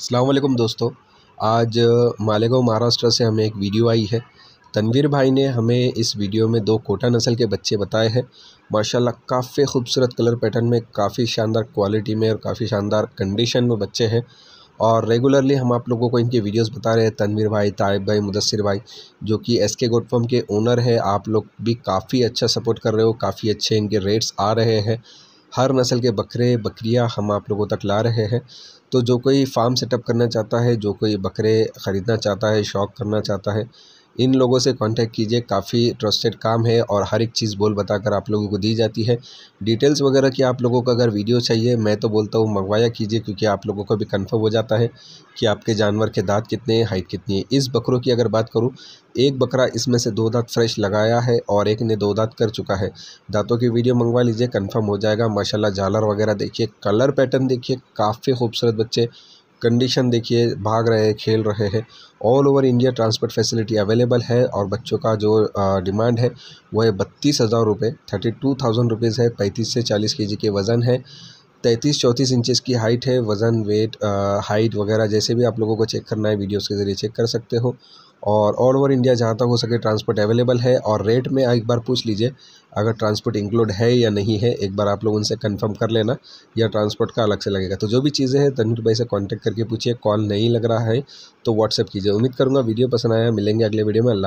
अल्लाम दोस्तों आज मालेगांव महाराष्ट्र से हमें एक वीडियो आई है तनवीर भाई ने हमें इस वीडियो में दो कोटा नस्ल के बच्चे बताए हैं माशाल्लाह काफ़ी खूबसूरत कलर पैटर्न में काफ़ी शानदार क्वालिटी में और काफ़ी शानदार कंडीशन में बच्चे हैं और रेगुलरली हम आप लोगों को इनके वीडियोस बता रहे हैं तनवीर भाई ताइब भाई मुदसर भाई जो कि एस के गोट के ओनर है आप लोग भी काफ़ी अच्छा सपोर्ट कर रहे हो काफ़ी अच्छे इनके रेट्स आ रहे हैं हर नस्ल के बकरे बकरियां हम आप लोगों तक ला रहे हैं तो जो कोई फार्म सेटअप करना चाहता है जो कोई बकरे ख़रीदना चाहता है शौक करना चाहता है इन लोगों से कांटेक्ट कीजिए काफ़ी ट्रस्टेड काम है और हर एक चीज़ बोल बता कर आप लोगों को दी जाती है डिटेल्स वगैरह की आप लोगों को अगर वीडियो चाहिए मैं तो बोलता हूँ मंगवाया कीजिए क्योंकि आप लोगों को भी कन्फर्म हो जाता है कि आपके जानवर के दांत कितने हैं हाइट कितनी है इस बकरों की अगर बात करूँ एक बकरा इसमें से दो दांत फ्रेश लगाया है और एक ने दो दांत कर चुका है दांतों की वीडियो मंगवा लीजिए कन्फर्म हो जाएगा माशाल्लाह झालर वगैरह देखिए कलर पैटर्न देखिए काफ़ी खूबसूरत बच्चे कंडीशन देखिए भाग रहे हैं खेल रहे हैं all over India transport facility available है और बच्चों का जो डिमांड है वह बत्तीस हज़ार रुपये थर्टी टू थाउजेंड रुपीज़ है पैंतीस से चालीस के जी के वज़न है तैंतीस चौंतीस इंचेस की हाइट है वज़न वेट हाइट वगैरह जैसे भी आप लोगों को चेक करना है वीडियोस के ज़रिए चेक कर सकते हो और ऑल ओवर इंडिया जहाँ तक हो सके ट्रांसपोर्ट अवेलेबल है और रेट में एक बार पूछ लीजिए अगर ट्रांसपोर्ट इंक्लूड है या नहीं है एक बार आप लोग उनसे कंफर्म कर लेना या ट्रांसपोर्ट का अलग से लगेगा तो जो भी चीज़ें हैं तनवीर भाई से कांटेक्ट करके पूछिए कॉल नहीं लग रहा है तो व्हाट्सअप कीजिए उम्मीद करूँगा वीडियो पसंद आया मिलेंगे अगले वीडियो में